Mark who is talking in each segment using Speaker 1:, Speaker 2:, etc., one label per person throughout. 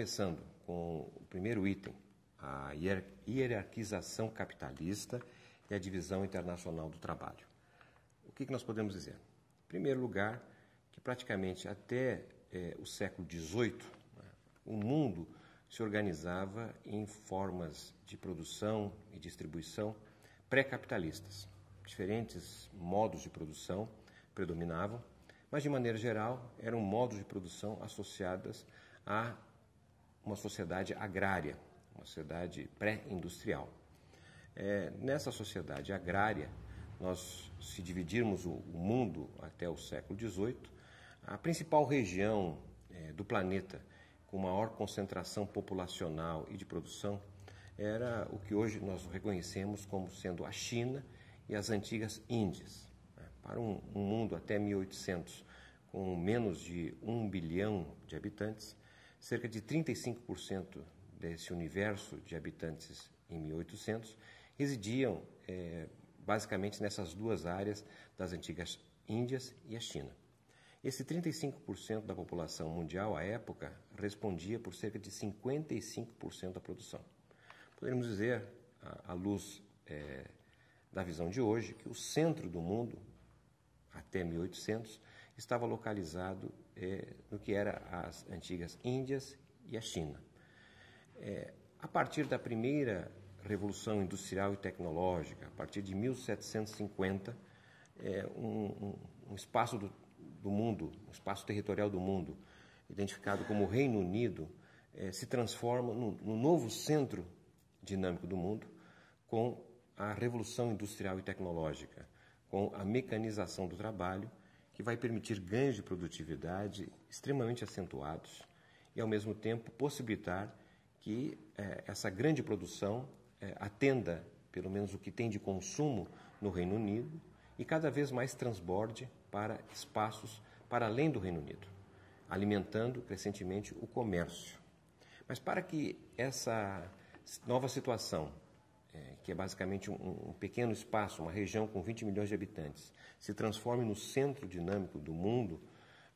Speaker 1: começando com o primeiro item, a hierarquização capitalista e a divisão internacional do trabalho. O que, que nós podemos dizer? Em primeiro lugar, que praticamente até é, o século XVIII, né, o mundo se organizava em formas de produção e distribuição pré-capitalistas. Diferentes modos de produção predominavam, mas de maneira geral eram modos de produção associados a uma sociedade agrária, uma sociedade pré-industrial. É, nessa sociedade agrária, nós se dividirmos o, o mundo até o século XVIII, a principal região é, do planeta com maior concentração populacional e de produção era o que hoje nós reconhecemos como sendo a China e as antigas Índias. Né? Para um, um mundo até 1800, com menos de um bilhão de habitantes, cerca de 35% desse universo de habitantes em 1800 residiam é, basicamente nessas duas áreas das antigas Índias e a China. Esse 35% da população mundial à época respondia por cerca de 55% da produção. Poderíamos dizer, à luz é, da visão de hoje, que o centro do mundo, até 1800, estava localizado é, no que era as antigas Índias e a China. É, a partir da primeira revolução industrial e tecnológica, a partir de 1750, é, um, um, espaço do, do, mundo, um espaço territorial do mundo, identificado como Reino Unido, é, se transforma no, no novo centro dinâmico do mundo, com a revolução industrial e tecnológica, com a mecanização do trabalho que vai permitir ganhos de produtividade extremamente acentuados e, ao mesmo tempo, possibilitar que eh, essa grande produção eh, atenda, pelo menos, o que tem de consumo no Reino Unido e cada vez mais transborde para espaços para além do Reino Unido, alimentando crescentemente o comércio. Mas para que essa nova situação, eh, que é basicamente um, um pequeno espaço, uma região com 20 milhões de habitantes, se transforme no centro dinâmico do mundo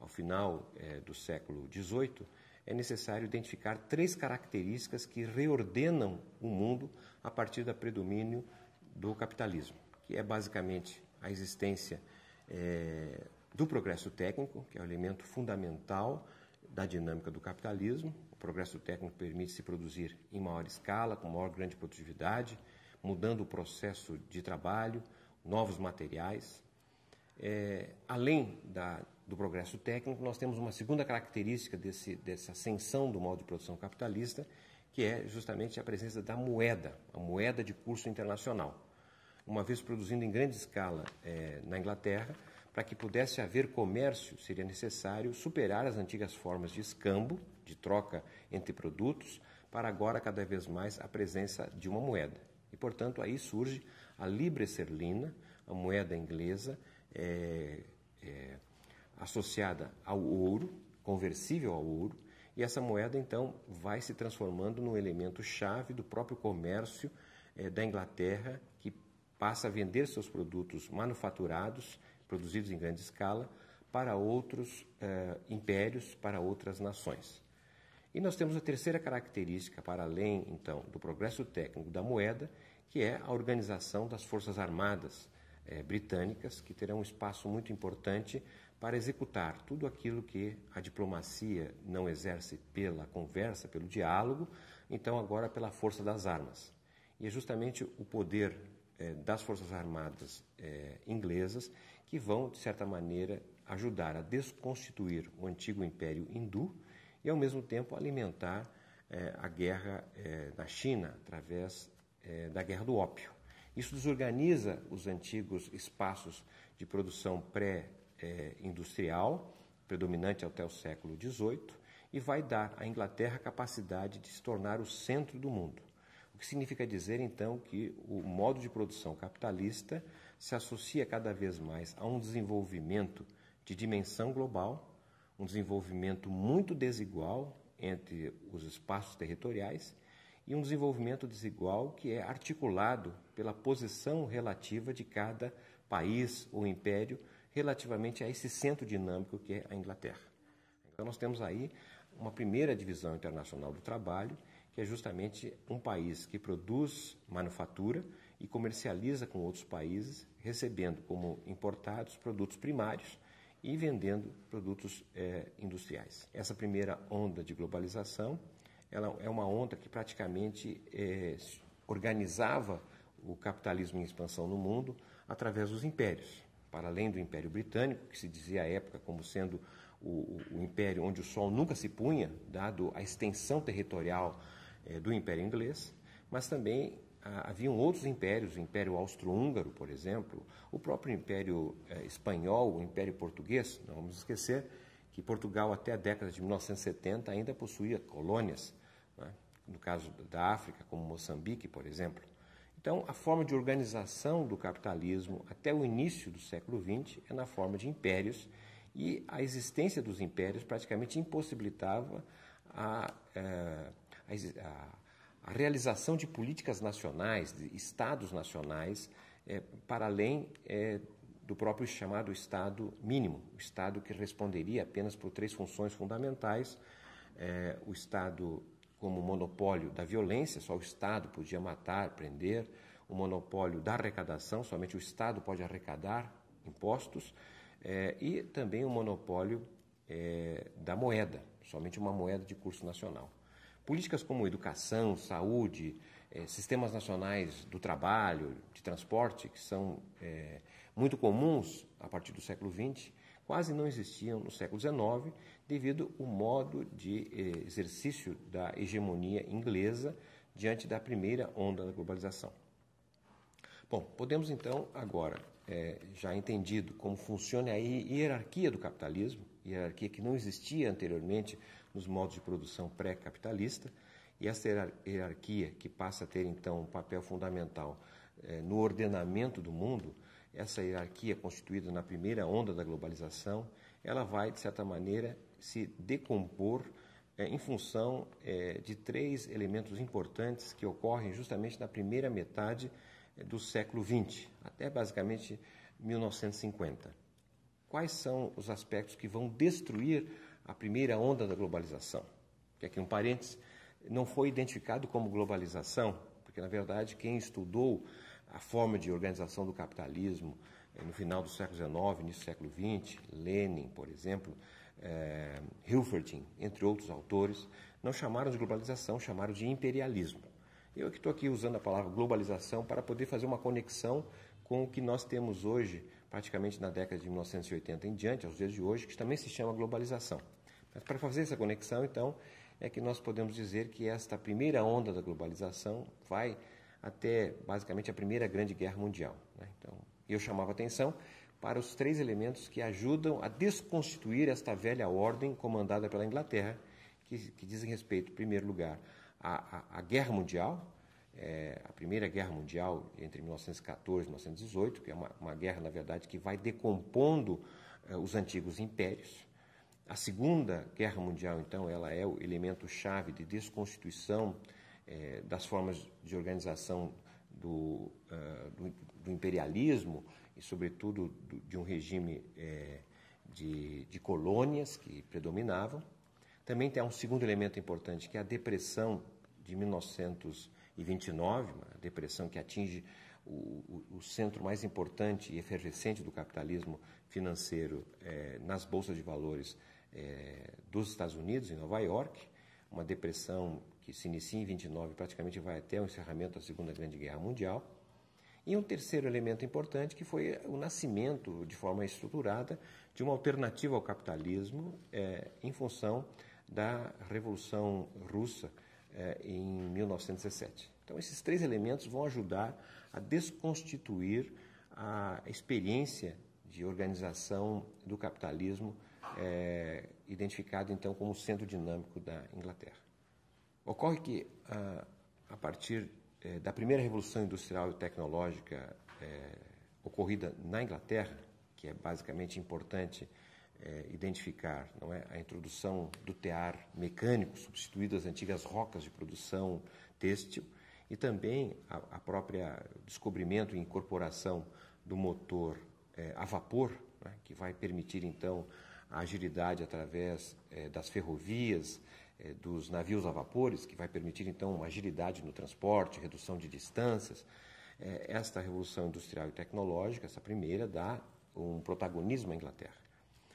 Speaker 1: ao final é, do século XVIII, é necessário identificar três características que reordenam o mundo a partir do predomínio do capitalismo, que é basicamente a existência é, do progresso técnico, que é o elemento fundamental da dinâmica do capitalismo. O progresso técnico permite se produzir em maior escala, com maior grande produtividade, mudando o processo de trabalho, novos materiais, é, além da, do progresso técnico, nós temos uma segunda característica desse, dessa ascensão do modo de produção capitalista, que é justamente a presença da moeda, a moeda de curso internacional. Uma vez produzindo em grande escala é, na Inglaterra, para que pudesse haver comércio, seria necessário superar as antigas formas de escambo, de troca entre produtos, para agora cada vez mais a presença de uma moeda. E, portanto, aí surge a libra esterlina, a moeda inglesa, é, é, associada ao ouro, conversível ao ouro, e essa moeda então vai se transformando no elemento chave do próprio comércio é, da Inglaterra, que passa a vender seus produtos manufaturados, produzidos em grande escala, para outros é, impérios, para outras nações. E nós temos a terceira característica, para além então do progresso técnico da moeda, que é a organização das forças armadas, eh, britânicas, que terão um espaço muito importante para executar tudo aquilo que a diplomacia não exerce pela conversa, pelo diálogo, então agora pela força das armas. E é justamente o poder eh, das Forças Armadas eh, inglesas que vão, de certa maneira, ajudar a desconstituir o antigo Império Hindu e, ao mesmo tempo, alimentar a guerra na China através da guerra do ópio. Isso desorganiza os antigos espaços de produção pré-industrial, predominante até o século XVIII, e vai dar à Inglaterra a capacidade de se tornar o centro do mundo. O que significa dizer, então, que o modo de produção capitalista se associa cada vez mais a um desenvolvimento de dimensão global, um desenvolvimento muito desigual entre os espaços territoriais e um desenvolvimento desigual que é articulado pela posição relativa de cada país ou império relativamente a esse centro dinâmico que é a Inglaterra. Então, nós temos aí uma primeira divisão internacional do trabalho, que é justamente um país que produz manufatura e comercializa com outros países, recebendo como importados produtos primários e vendendo produtos é, industriais. Essa primeira onda de globalização ela é uma onda que praticamente é, organizava o capitalismo em expansão no mundo através dos impérios. Para além do Império Britânico, que se dizia à época como sendo o, o império onde o sol nunca se punha, dado a extensão territorial é, do Império Inglês, mas também ah, haviam outros impérios, o Império Austro-Húngaro, por exemplo, o próprio Império eh, Espanhol, o Império Português, não vamos esquecer que Portugal até a década de 1970 ainda possuía colônias né? no caso da África, como Moçambique, por exemplo. Então, a forma de organização do capitalismo até o início do século XX é na forma de impérios, e a existência dos impérios praticamente impossibilitava a, eh, a, a, a realização de políticas nacionais, de estados nacionais, é, para além é, do próprio chamado Estado mínimo, o Estado que responderia apenas por três funções fundamentais: é, o Estado como o monopólio da violência, só o Estado podia matar, prender, o monopólio da arrecadação, somente o Estado pode arrecadar impostos, é, e também o monopólio é, da moeda, somente uma moeda de curso nacional. Políticas como educação, saúde, é, sistemas nacionais do trabalho, de transporte, que são muito comuns a partir do século XX, quase não existiam no século XIX devido ao modo de eh, exercício da hegemonia inglesa diante da primeira onda da globalização. Bom, podemos então agora, é, já entendido como funciona a hierarquia do capitalismo, hierarquia que não existia anteriormente nos modos de produção pré-capitalista, e essa hierarquia que passa a ter então um papel fundamental é, no ordenamento do mundo, essa hierarquia constituída na primeira onda da globalização, ela vai, de certa maneira, se decompor é, em função é, de três elementos importantes que ocorrem justamente na primeira metade eh, do século XX, até basicamente 1950. Quais são os aspectos que vão destruir a primeira onda da globalização? Que aqui um parênteses, não foi identificado como globalização, porque na verdade quem estudou a forma de organização do capitalismo eh, no final do século XIX, início do século XX, Lenin, por exemplo, é, eh, Hilferding, entre outros autores, não chamaram de globalização, chamaram de imperialismo. Eu que estou aqui usando a palavra globalização para poder fazer uma conexão com o que nós temos hoje, praticamente na década de 1980 em diante, aos dias de hoje, que também se chama globalização. Mas para fazer essa conexão, então, é que nós podemos dizer que esta primeira onda da globalização vai até basicamente a Primeira Grande Guerra Mundial. Né? Então, eu chamava atenção para os três elementos que ajudam a desconstituir esta velha ordem comandada pela Inglaterra, que, que dizem respeito, em primeiro lugar, à, à, à Guerra Mundial, é, a Primeira Guerra Mundial entre 1914 e 1918, que é uma, uma guerra, na verdade, que vai decompondo é, os antigos impérios. A Segunda Guerra Mundial, então, ela é o elemento-chave de desconstituição é, das formas de organização do, uh, do, do, imperialismo e, sobretudo, do, de um regime é, de, de colônias que predominavam. Também tem um segundo elemento importante, que é a depressão de 1929, uma depressão que atinge o, o, centro mais importante e efervescente do capitalismo financeiro é, nas bolsas de valores é, dos Estados Unidos, em Nova York, uma depressão que se inicia em 29 praticamente vai até o encerramento da Segunda Grande Guerra Mundial. E um terceiro elemento importante que foi o nascimento, de forma estruturada, de uma alternativa ao capitalismo é, em função da Revolução Russa é, em 1917. Então, esses três elementos vão ajudar a desconstituir a experiência de organização do capitalismo, é, identificado então como centro dinâmico da Inglaterra. Ocorre que, ah, a partir eh, da primeira revolução industrial e tecnológica eh, ocorrida na Inglaterra, que é basicamente importante eh, identificar não é? a introdução do tear mecânico, substituído as antigas rocas de produção têxtil, e também a, própria descobrimento e incorporação do motor a vapor, é, que vai permitir então a agilidade através das ferrovias, eh, dos navios a vapores, que vai permitir então uma agilidade no transporte, redução de distâncias. Eh, esta revolução industrial e tecnológica, essa primeira, dá um protagonismo à Inglaterra.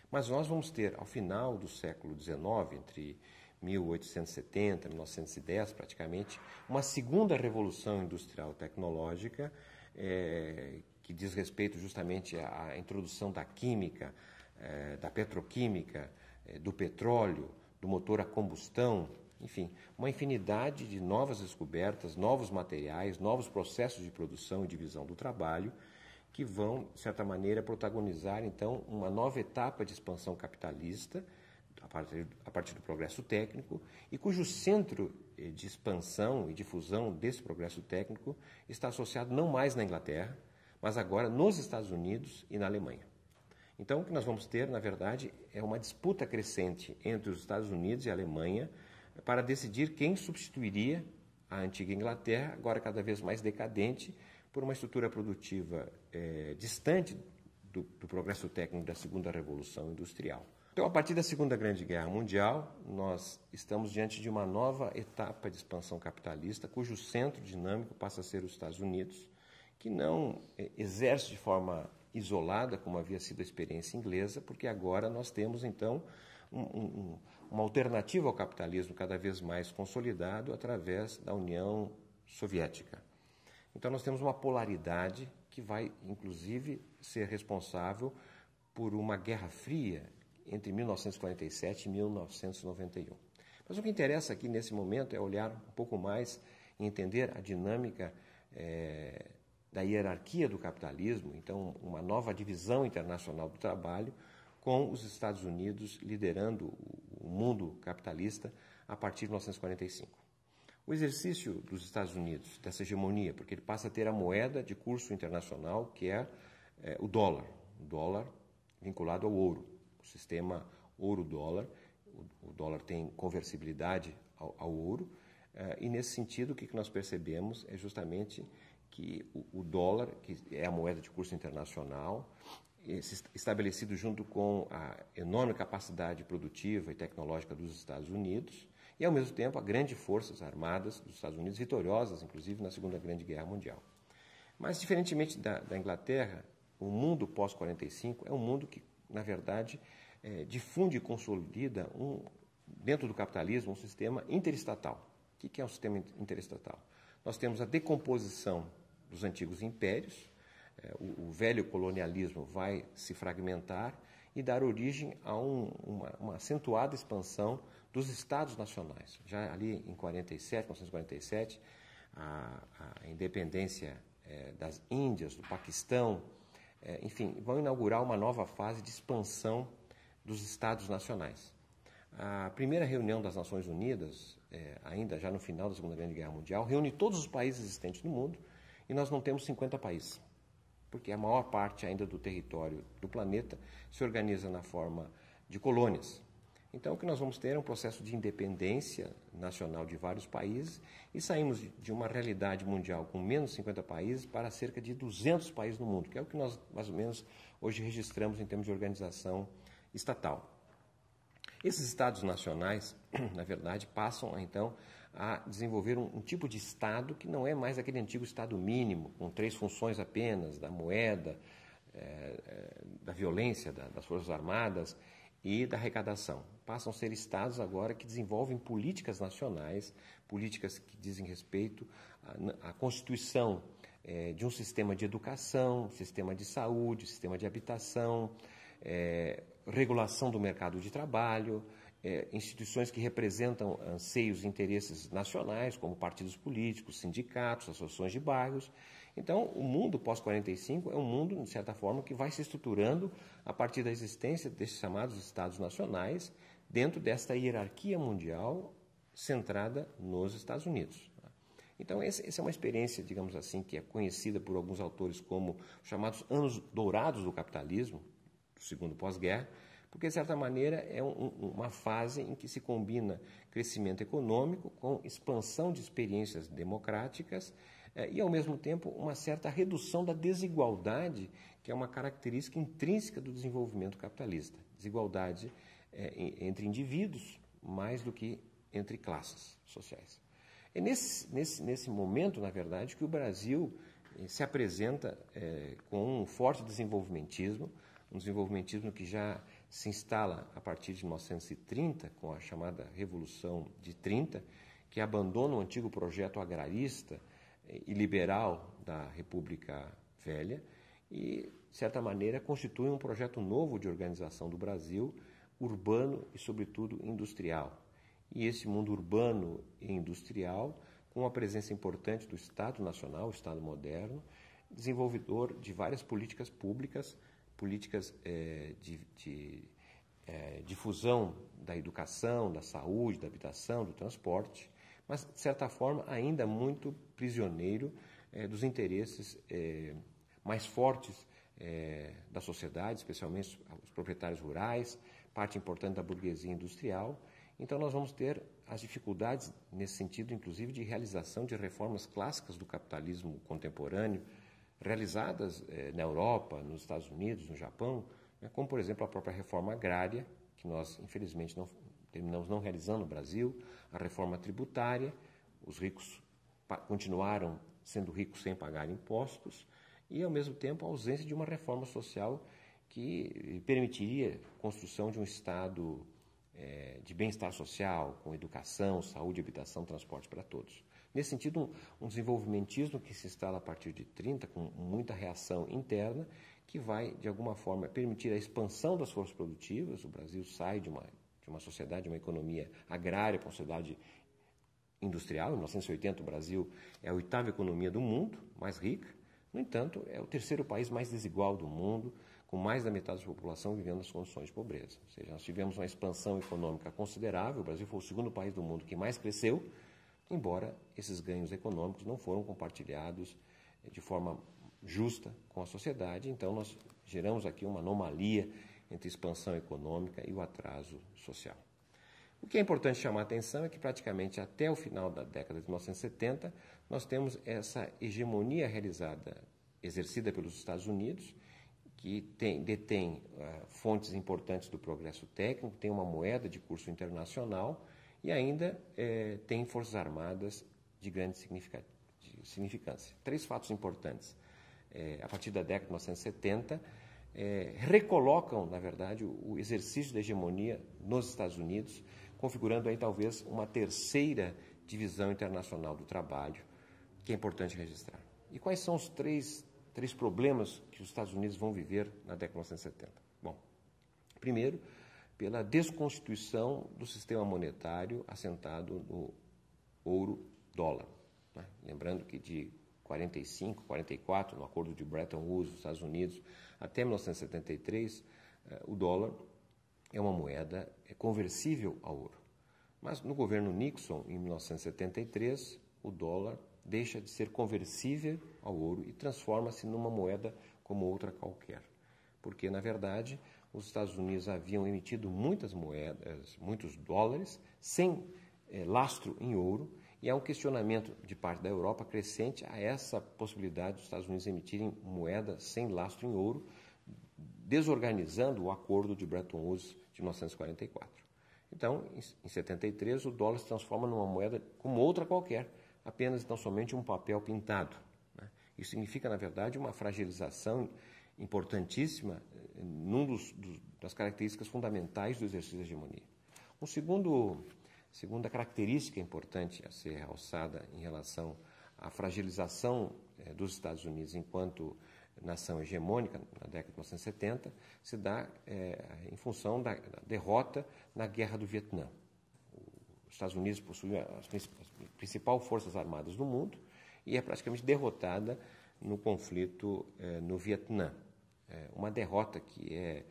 Speaker 1: Mas nós vamos ter, ao final do século XIX, entre 1870 e 1910 praticamente, uma segunda revolução industrial tecnológica eh, que diz respeito justamente à introdução da química, da petroquímica, do petróleo, do motor a combustão, enfim, uma infinidade de novas descobertas, novos materiais, novos processos de produção e divisão do trabalho que vão, de certa maneira, protagonizar então uma nova etapa de expansão capitalista a partir, a partir do progresso técnico e cujo centro de expansão e difusão desse progresso técnico está associado não mais na Inglaterra, mas agora nos Estados Unidos e na Alemanha. Então, o que nós vamos ter, na verdade, é uma disputa crescente entre os Estados Unidos e a Alemanha para decidir quem substituiria a antiga Inglaterra, agora cada vez mais decadente, por uma estrutura produtiva eh, distante do, do, progresso técnico da segunda revolução industrial. Então, a partir da Segunda Grande Guerra Mundial, nós estamos diante de uma nova etapa de expansão capitalista, cujo centro dinâmico passa a ser os Estados Unidos, que não eh, exerce de forma isolada, como havia sido a experiência inglesa, porque agora nós temos então um, um, uma alternativa ao capitalismo cada vez mais consolidado através da União Soviética. Então nós temos uma polaridade que vai, inclusive, ser responsável por uma guerra fria entre 1947 e 1991. Mas o que interessa aqui nesse momento é olhar um pouco mais e entender a dinâmica é, da hierarquia do capitalismo, então uma nova divisão internacional do trabalho, com os Estados Unidos liderando o mundo capitalista a partir de 1945. O exercício dos Estados Unidos dessa hegemonia, porque ele passa a ter a moeda de curso internacional que é, é o dólar, o dólar vinculado ao ouro, o sistema ouro-dólar, o, o, dólar tem conversibilidade ao, ao ouro, é, e nesse sentido o que, que nós percebemos é justamente que o, o dólar, que é a moeda de curso internacional, eh, estabelecido junto com a enorme capacidade produtiva e tecnológica dos Estados Unidos e, ao mesmo tempo, a grande forças armadas dos Estados Unidos, vitoriosas, inclusive, na Segunda Grande Guerra Mundial. Mas, diferentemente da, da Inglaterra, o mundo pós-45 é um mundo que, na verdade, é, difunde e consolida, um, dentro do capitalismo, um sistema interestatal. O que é um sistema interestatal? Nós temos a decomposição dos antigos impérios, é, o, o, velho colonialismo vai se fragmentar e dar origem a um, uma, uma, acentuada expansão dos estados nacionais. Já ali em 47, 1947, a, a independência é, das Índias, do Paquistão, é, enfim, vão inaugurar uma nova fase de expansão dos estados nacionais. A primeira reunião das Nações Unidas, é, ainda já no final da Segunda Grande Guerra Mundial, reúne todos os países existentes no mundo e nós não temos 50 países, porque a maior parte ainda do território do planeta se organiza na forma de colônias. Então, o que nós vamos ter é um processo de independência nacional de vários países e saímos de uma realidade mundial com menos 50 países para cerca de 200 países no mundo, que é o que nós, mais ou menos, hoje registramos em termos de organização estatal. Esses estados nacionais, na verdade, passam, então, a desenvolver um, um, tipo de Estado que não é mais aquele antigo Estado mínimo, com três funções apenas, da moeda, é, da violência, da, das Forças Armadas e da arrecadação. Passam a ser Estados agora que desenvolvem políticas nacionais, políticas que dizem respeito à, à constituição é, de um sistema de educação, sistema de saúde, sistema de habitação, é, regulação do mercado de trabalho, é, instituições que representam anseios e interesses nacionais, como partidos políticos, sindicatos, associações de bairros. Então, o mundo pós-45 é um mundo, de certa forma, que vai se estruturando a partir da existência desses chamados Estados Nacionais dentro desta hierarquia mundial centrada nos Estados Unidos. Então, essa é uma experiência, digamos assim, que é conhecida por alguns autores como chamados anos dourados do capitalismo, segundo pós-guerra, porque de certa maneira é um, uma fase em que se combina crescimento econômico com expansão de experiências democráticas eh, e, ao mesmo tempo, uma certa redução da desigualdade, que é uma característica intrínseca do desenvolvimento capitalista. Desigualdade é, entre indivíduos mais do que entre classes sociais. É nesse, nesse, nesse momento, na verdade, que o Brasil eh, se apresenta é, com um forte desenvolvimentismo, um desenvolvimentismo que já se instala a partir de 1930, com a chamada Revolução de 30, que abandona o antigo projeto agrarista e liberal da República Velha e, de certa maneira, constitui um projeto novo de organização do Brasil, urbano e, sobretudo, industrial. E esse mundo urbano e industrial, com a presença importante do Estado Nacional, o Estado moderno, desenvolvedor de várias políticas públicas políticas é, de, de é, difusão da educação, da saúde, da habitação, do transporte, mas, de certa forma, ainda muito prisioneiro é, dos interesses é, mais fortes é, da sociedade, especialmente os proprietários rurais, parte importante da burguesia industrial. Então, nós vamos ter as dificuldades nesse sentido, inclusive, de realização de reformas clássicas do capitalismo contemporâneo, realizadas eh, na Europa, nos Estados Unidos, no Japão, né, como por exemplo a própria reforma agrária, que nós infelizmente não, terminamos não realizando no Brasil, a reforma tributária, os ricos continuaram sendo ricos sem pagar impostos, e ao mesmo tempo a ausência de uma reforma social que permitiria a construção de um Estado eh, de bem-estar social, com educação, saúde, habitação, transporte para todos. Nesse sentido, um, desenvolvimentismo que se instala a partir de 30, com muita reação interna, que vai, de alguma forma, permitir a expansão das forças produtivas. O Brasil sai de uma, de uma sociedade, de uma economia agrária para uma sociedade industrial. Em 1980, o Brasil é a oitava economia do mundo, mais rica. No entanto, é o terceiro país mais desigual do mundo, com mais da metade da população vivendo nas condições de pobreza. Ou seja, nós tivemos uma expansão econômica considerável. O Brasil foi o segundo país do mundo que mais cresceu embora esses ganhos econômicos não foram compartilhados eh, de forma justa com a sociedade, então nós geramos aqui uma anomalia entre expansão econômica e o atraso social. O que é importante chamar a atenção é que praticamente até o final da década de 1970 nós temos essa hegemonia realizada, exercida pelos Estados Unidos, que tem, detém uh, fontes importantes do progresso técnico, tem uma moeda de curso internacional e ainda é, tem Forças Armadas de grande significância. Três fatos importantes. É, a partir da década de 1970, é, recolocam, na verdade, o, o exercício da hegemonia nos Estados Unidos, configurando aí talvez uma terceira divisão internacional do trabalho, que é importante registrar. E quais são os três, três problemas que os Estados Unidos vão viver na década de 1970? Bom, primeiro, pela desconstituição do sistema monetário assentado no ouro-dólar. Né? Lembrando que de 45, 44, no acordo de Bretton Woods, Estados Unidos, até 1973, eh, o dólar é uma moeda é conversível ao ouro. Mas no governo Nixon, em 1973, o dólar deixa de ser conversível ao ouro e transforma-se numa moeda como outra qualquer. Porque, na verdade, os Estados Unidos haviam emitido muitas moedas, muitos dólares, sem é, lastro em ouro, e há um questionamento de parte da Europa crescente a essa possibilidade dos Estados Unidos emitirem moeda sem lastro em ouro, desorganizando o acordo de Bretton Woods de 1944. Então, em 73, o dólar se transforma numa moeda como outra qualquer, apenas então somente um papel pintado. Né? Isso significa, na verdade, uma fragilização importantíssima num dos, dos, das características fundamentais do exercício da hegemonia. Um segundo, segunda característica importante a ser realçada em relação à fragilização é, dos Estados Unidos enquanto nação hegemônica na década de 1970 se dá é, em função da, da, derrota na Guerra do Vietnã. Os Estados Unidos possuem as, as principais forças armadas do mundo e é praticamente derrotada no conflito é, no Vietnã. É uma derrota que é,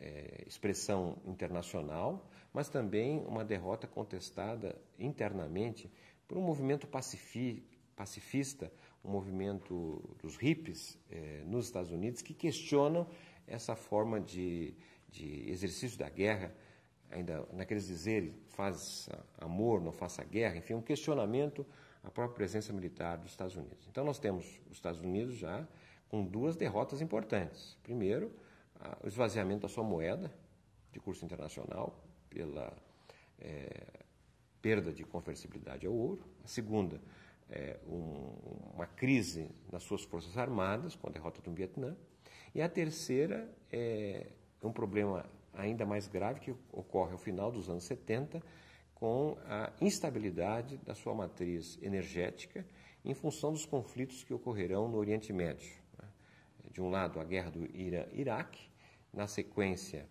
Speaker 1: é, expressão internacional, mas também uma derrota contestada internamente por um movimento pacifi, pacifista, um movimento dos hippies é, nos Estados Unidos que questionam essa forma de, de exercício da guerra ainda naqueles dizeres faz amor, não faça guerra, enfim, um questionamento à própria presença militar dos Estados Unidos. Então nós temos os Estados Unidos já com duas derrotas importantes. Primeiro, o esvaziamento da sua moeda de curso internacional pela é, perda de conversibilidade ao ouro. A segunda, é, um, uma crise nas suas forças armadas com a derrota do Vietnã. E a terceira é um problema ainda mais grave que ocorre ao final dos anos 70 com a instabilidade da sua matriz energética em função dos conflitos que ocorrerão no Oriente Médio de um lado, a guerra do Irã-Iraque, na sequência,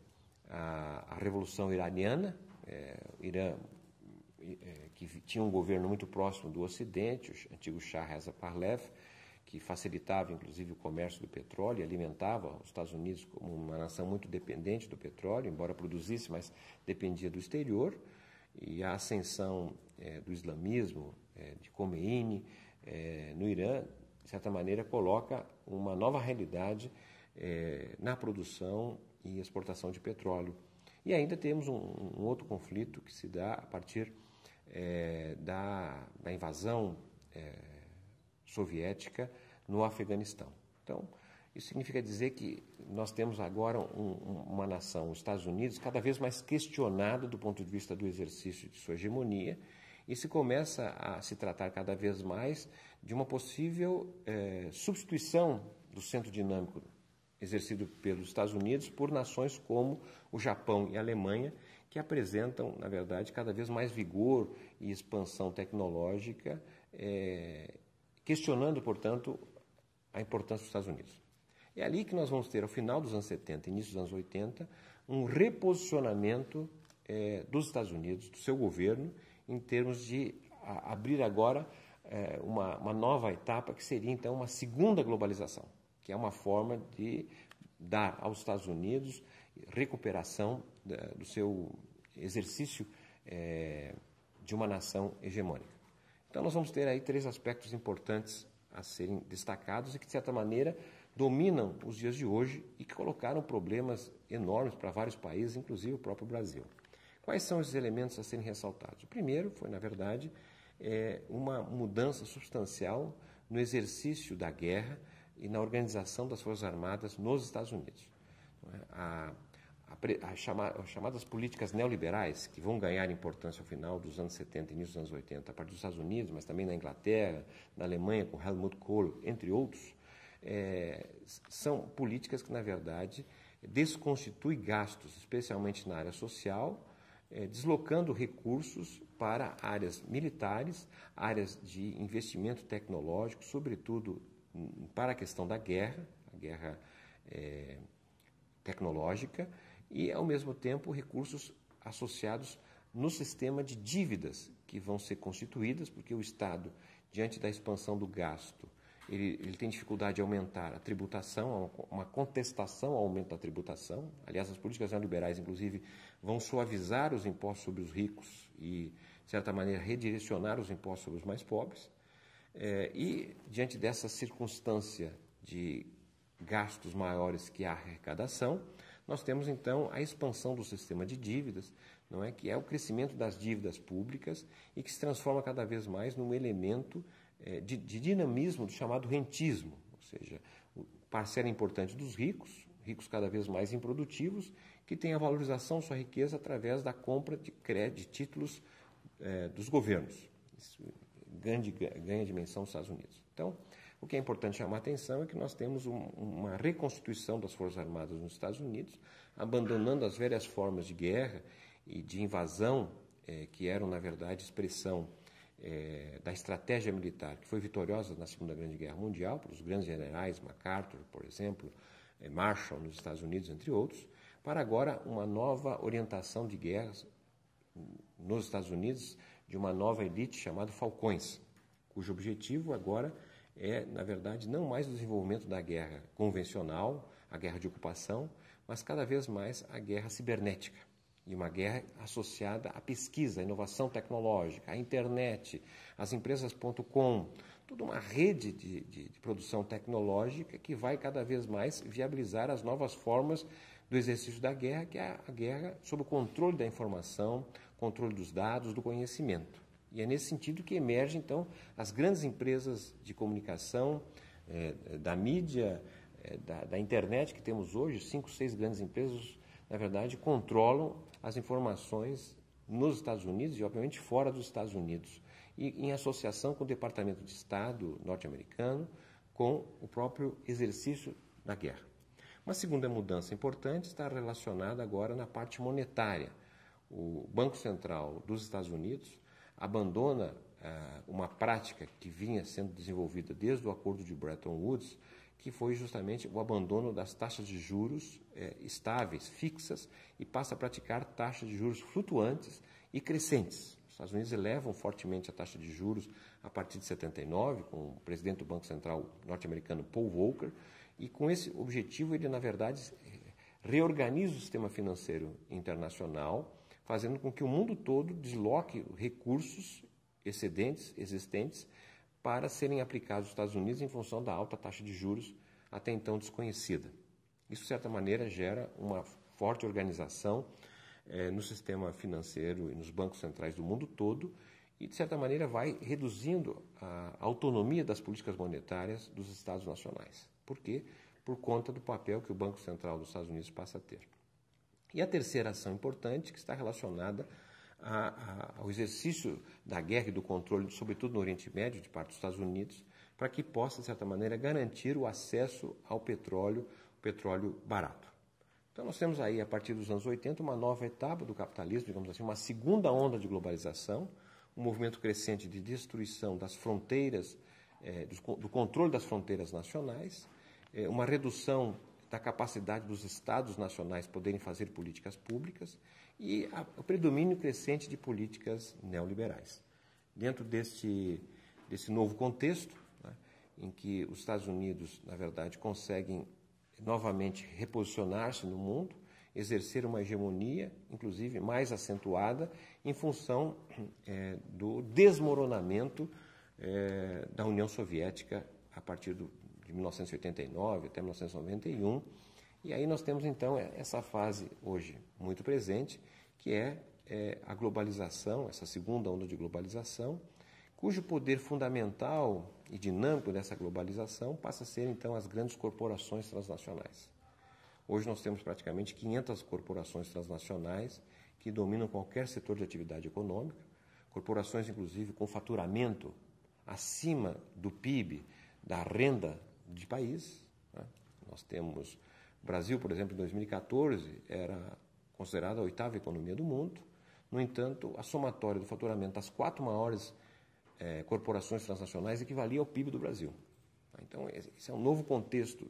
Speaker 1: a, a Revolução Iraniana, é, Irã é, que tinha um governo muito próximo do Ocidente, o antigo Shah Reza Parlev, que facilitava inclusive o comércio do petróleo e alimentava os Estados Unidos como uma nação muito dependente do petróleo, embora produzisse, mas dependia do exterior. E a ascensão é, do islamismo, é, de Khomeini, é, no Irã, de certa maneira, coloca uma nova realidade é, na produção e exportação de petróleo. E ainda temos um, um outro conflito que se dá a partir é, da, da, invasão é, soviética no Afeganistão. Então, isso significa dizer que nós temos agora um, uma nação, os Estados Unidos, cada vez mais questionada do ponto de vista do exercício de sua hegemonia e se começa a se tratar cada vez mais de uma possível eh, substituição do centro dinâmico exercido pelos Estados Unidos por nações como o Japão e a Alemanha, que apresentam, na verdade, cada vez mais vigor e expansão tecnológica, eh, questionando, portanto, a importância dos Estados Unidos. É ali que nós vamos ter, ao final dos anos 70, início dos anos 80, um reposicionamento eh, dos Estados Unidos, do seu governo em termos de abrir agora é, uma, uma nova etapa que seria então uma segunda globalização, que é uma forma de dar aos Estados Unidos recuperação da, do seu exercício é, de uma nação hegemônica. Então nós vamos ter aí três aspectos importantes a serem destacados e que de certa maneira dominam os dias de hoje e que colocaram problemas enormes para vários países, inclusive o próprio Brasil. Quais são os elementos a serem ressaltados? O primeiro foi, na verdade, é uma mudança substancial no exercício da guerra e na organização das Forças Armadas nos Estados Unidos. É? A, a, a chama, as chamadas políticas neoliberais, que vão ganhar importância ao final dos anos 70 e início dos anos 80, a partir dos Estados Unidos, mas também na Inglaterra, na Alemanha, com Helmut Kohl, entre outros, é, são políticas que, na verdade, desconstituem gastos, especialmente na área social, é, deslocando recursos para áreas militares, áreas de investimento tecnológico, sobretudo para a questão da guerra, a guerra é, tecnológica, e ao mesmo tempo recursos associados no sistema de dívidas que vão ser constituídas, porque o Estado, diante da expansão do gasto, ele, ele, tem dificuldade de aumentar a tributação, é uma contestação ao aumento da tributação. Aliás, as políticas neoliberais, inclusive, vão suavizar os impostos sobre os ricos e, de certa maneira, redirecionar os impostos sobre os mais pobres. É, e, diante dessa circunstância de gastos maiores que a arrecadação, nós temos então a expansão do sistema de dívidas, não é que é o crescimento das dívidas públicas e que se transforma cada vez mais num elemento eh, de, de dinamismo do chamado rentismo, ou seja, parcela importante dos ricos, ricos cada vez mais improdutivos, que têm a valorização sua riqueza através da compra de, crédito, de títulos eh, dos governos. Isso ganha, ganha dimensão nos Estados Unidos. Então, o que é importante chamar a atenção é que nós temos um, uma reconstituição das Forças Armadas nos Estados Unidos, abandonando as velhas formas de guerra e de invasão, eh, que eram, na verdade, expressão é, da estratégia militar, que foi vitoriosa na Segunda Grande Guerra Mundial, para os grandes generais, MacArthur, por exemplo, é, Marshall nos Estados Unidos, entre outros, para agora uma nova orientação de guerras nos Estados Unidos de uma nova elite chamada Falcões, cujo objetivo agora é, na verdade, não mais o desenvolvimento da guerra convencional, a guerra de ocupação, mas cada vez mais a guerra cibernética e uma guerra associada à pesquisa, à inovação tecnológica, à internet, às empresas.com, toda uma rede de, de, de, produção tecnológica que vai cada vez mais viabilizar as novas formas do exercício da guerra, que é a guerra sob o controle da informação, controle dos dados, do conhecimento. E é nesse sentido que emergem, então, as grandes empresas de comunicação, eh, da mídia, eh, da, da internet que temos hoje, cinco, seis grandes empresas na verdade, controlam as informações nos Estados Unidos e, obviamente, fora dos Estados Unidos, e em associação com o Departamento de Estado norte-americano, com o próprio exercício da guerra. Uma segunda mudança importante está relacionada agora na parte monetária. O Banco Central dos Estados Unidos abandona ah, uma prática que vinha sendo desenvolvida desde o Acordo de Bretton Woods que foi justamente o abandono das taxas de juros é, estáveis, fixas, e passa a praticar taxas de juros flutuantes e crescentes. Os Estados Unidos elevam fortemente a taxa de juros a partir de 79, com o presidente do Banco Central norte-americano Paul Volcker, e com esse objetivo ele, na verdade, reorganiza o sistema financeiro internacional, fazendo com que o mundo todo desloque recursos excedentes, existentes, para serem aplicados nos Estados Unidos em função da alta taxa de juros até então desconhecida. Isso, de certa maneira, gera uma forte organização eh, no sistema financeiro e nos bancos centrais do mundo todo e, de certa maneira, vai reduzindo a autonomia das políticas monetárias dos Estados nacionais. Por quê? Por conta do papel que o Banco Central dos Estados Unidos passa a ter. E a terceira ação importante, que está relacionada a, a, ao exercício da guerra e do controle, sobretudo no Oriente Médio, de parte dos Estados Unidos, para que possa, de certa maneira, garantir o acesso ao petróleo, petróleo barato. Então nós temos aí, a partir dos anos 80, uma nova etapa do capitalismo, digamos assim, uma segunda onda de globalização, um movimento crescente de destruição das fronteiras, eh, do, do, controle das fronteiras nacionais, eh, uma redução da capacidade dos estados nacionais poderem fazer políticas públicas e a, o predomínio crescente de políticas neoliberais. Dentro deste, desse novo contexto, né, em que os Estados Unidos, na verdade, conseguem novamente reposicionar-se no mundo, exercer uma hegemonia, inclusive mais acentuada, em função é, do desmoronamento é, da União Soviética a partir do de 1989 até 1991. E aí nós temos então é, essa fase hoje muito presente, que é, é a globalização, essa segunda onda de globalização, cujo poder fundamental e dinâmico dessa globalização passa a ser então as grandes corporações transnacionais. Hoje nós temos praticamente 500 corporações transnacionais que dominam qualquer setor de atividade econômica, corporações inclusive com faturamento acima do PIB, da renda de país. Né? Nós temos. O Brasil, por exemplo, em 2014 era considerada a oitava economia do mundo. No entanto, a somatória do faturamento das quatro maiores eh, corporações transnacionais equivalia ao PIB do Brasil. Então, esse é um novo contexto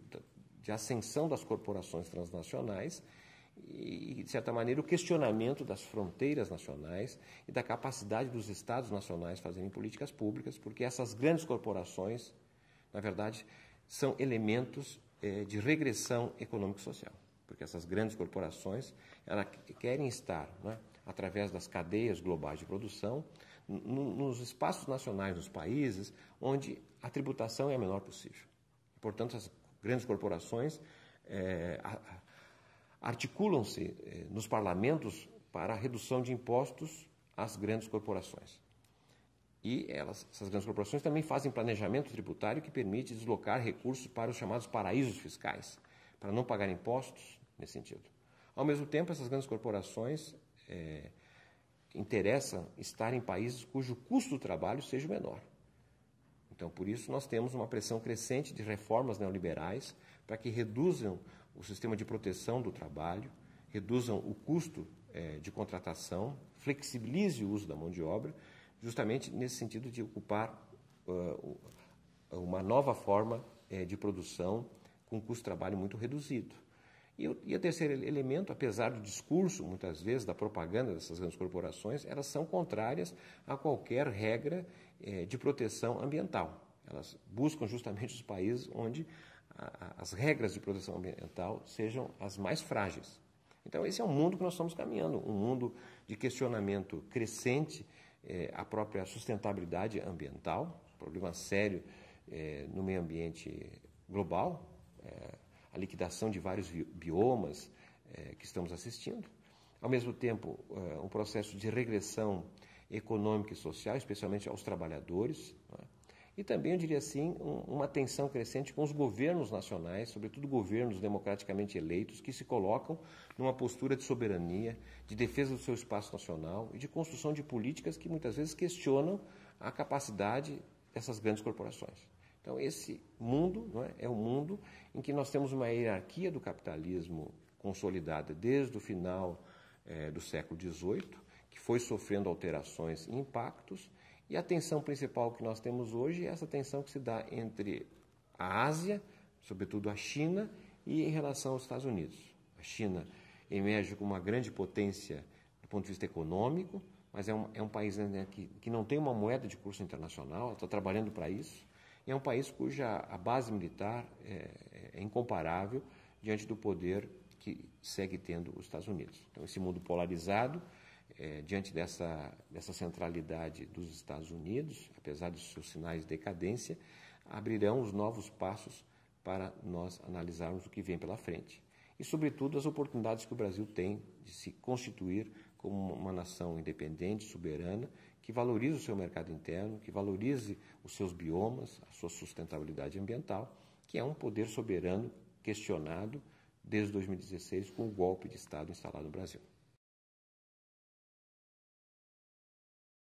Speaker 1: de ascensão das corporações transnacionais e, de certa maneira, o questionamento das fronteiras nacionais e da capacidade dos estados nacionais fazerem políticas públicas, porque essas grandes corporações, na verdade, são elementos eh, de regressão econômico-social, porque essas grandes corporações elas querem estar, né, através das cadeias globais de produção, nos espaços nacionais dos países onde a tributação é a menor possível. Portanto, as grandes corporações eh, articulam-se eh, nos parlamentos para a redução de impostos às grandes corporações. E elas, essas grandes corporações também fazem planejamento tributário que permite deslocar recursos para os chamados paraísos fiscais, para não pagar impostos nesse sentido. Ao mesmo tempo, essas grandes corporações é, interessam estar em países cujo custo do trabalho seja menor. Então, por isso, nós temos uma pressão crescente de reformas neoliberais para que reduzam o sistema de proteção do trabalho, reduzam o custo é, de contratação, flexibilize o uso da mão de obra justamente nesse sentido de ocupar uh, uma nova forma uh, de produção com um custo-trabalho muito reduzido. E, e o terceiro elemento, apesar do discurso, muitas vezes, da propaganda dessas grandes corporações, elas são contrárias a qualquer regra uh, de proteção ambiental. Elas buscam justamente os países onde as regras de proteção ambiental sejam as mais frágeis. Então, esse é o mundo que nós estamos caminhando, um mundo de questionamento crescente é, a própria sustentabilidade ambiental, problema sério é, no meio ambiente global, é, a liquidação de vários biomas é, que estamos assistindo. Ao mesmo tempo, é, um processo de regressão econômica e social, especialmente aos trabalhadores. Não é? e também, eu diria assim, um, uma tensão crescente com os governos nacionais, sobretudo governos democraticamente eleitos, que se colocam numa postura de soberania, de defesa do seu espaço nacional e de construção de políticas que muitas vezes questionam a capacidade dessas grandes corporações. Então, esse mundo é, é o mundo em que nós temos uma hierarquia do capitalismo consolidada desde o final é, do século XVIII, que foi sofrendo alterações e impactos e a tensão principal que nós temos hoje é essa tensão que se dá entre a Ásia, sobretudo a China, e em relação aos Estados Unidos. A China emerge como uma grande potência do ponto de vista econômico, mas é um, é um país né, que, que não tem uma moeda de curso internacional, está trabalhando para isso, e é um país cuja a base militar é, é, é incomparável diante do poder que segue tendo os Estados Unidos. Então, esse mundo polarizado é, diante dessa, dessa centralidade dos Estados Unidos, apesar dos seus sinais de decadência, abrirão os novos passos para nós analisarmos o que vem pela frente. E, sobretudo, as oportunidades que o Brasil tem de se constituir como uma nação independente, soberana, que valorize o seu mercado interno, que valorize os seus biomas, a sua sustentabilidade ambiental, que é um poder soberano questionado desde 2016 com o golpe de Estado instalado no Brasil.